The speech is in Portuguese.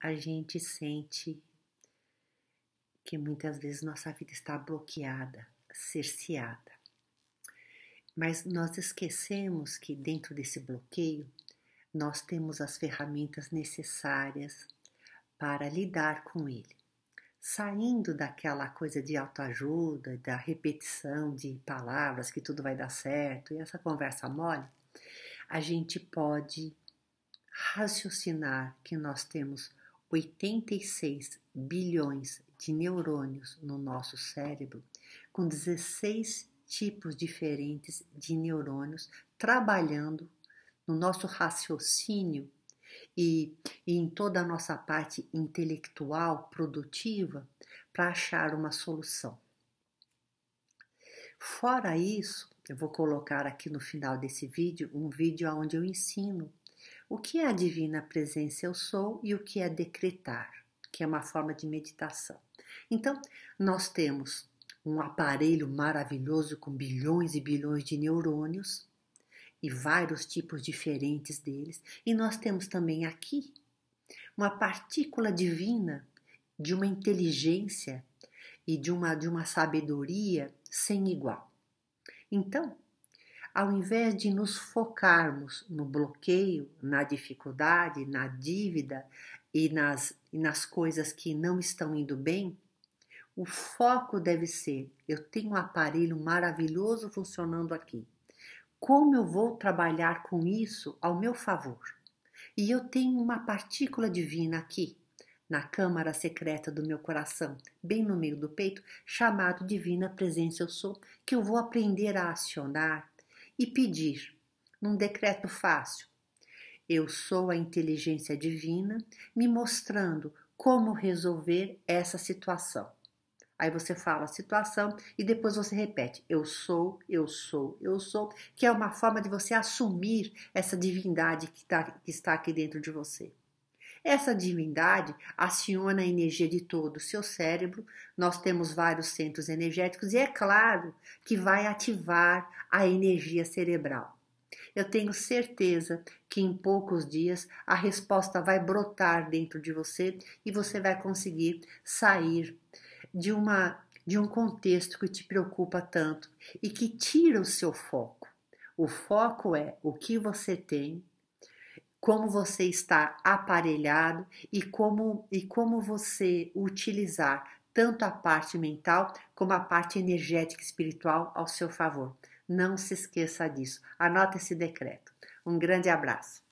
a gente sente que muitas vezes nossa vida está bloqueada, cerceada. Mas nós esquecemos que dentro desse bloqueio nós temos as ferramentas necessárias para lidar com ele. Saindo daquela coisa de autoajuda, da repetição de palavras que tudo vai dar certo e essa conversa mole, a gente pode raciocinar que nós temos 86 bilhões de neurônios no nosso cérebro, com 16 tipos diferentes de neurônios trabalhando no nosso raciocínio e, e em toda a nossa parte intelectual produtiva para achar uma solução. Fora isso, eu vou colocar aqui no final desse vídeo um vídeo onde eu ensino o que é a divina presença eu sou e o que é decretar, que é uma forma de meditação. Então, nós temos um aparelho maravilhoso com bilhões e bilhões de neurônios e vários tipos diferentes deles, e nós temos também aqui uma partícula divina de uma inteligência e de uma de uma sabedoria sem igual. Então, ao invés de nos focarmos no bloqueio, na dificuldade, na dívida e nas, e nas coisas que não estão indo bem, o foco deve ser: eu tenho um aparelho maravilhoso funcionando aqui. Como eu vou trabalhar com isso ao meu favor? E eu tenho uma partícula divina aqui, na câmara secreta do meu coração, bem no meio do peito, chamado Divina Presença Eu Sou, que eu vou aprender a acionar, e pedir, num decreto fácil. Eu sou a inteligência divina me mostrando como resolver essa situação. Aí você fala a situação e depois você repete: eu sou, eu sou, eu sou, que é uma forma de você assumir essa divindade que, tá, que está aqui dentro de você. Essa divindade aciona a energia de todo o seu cérebro, nós temos vários centros energéticos e é claro que vai ativar a energia cerebral. Eu tenho certeza que em poucos dias a resposta vai brotar dentro de você e você vai conseguir sair de uma de um contexto que te preocupa tanto e que tira o seu foco. O foco é o que você tem como você está aparelhado e como, e como você utilizar tanto a parte mental como a parte energética e espiritual ao seu favor. Não se esqueça disso. Anota esse decreto. Um grande abraço.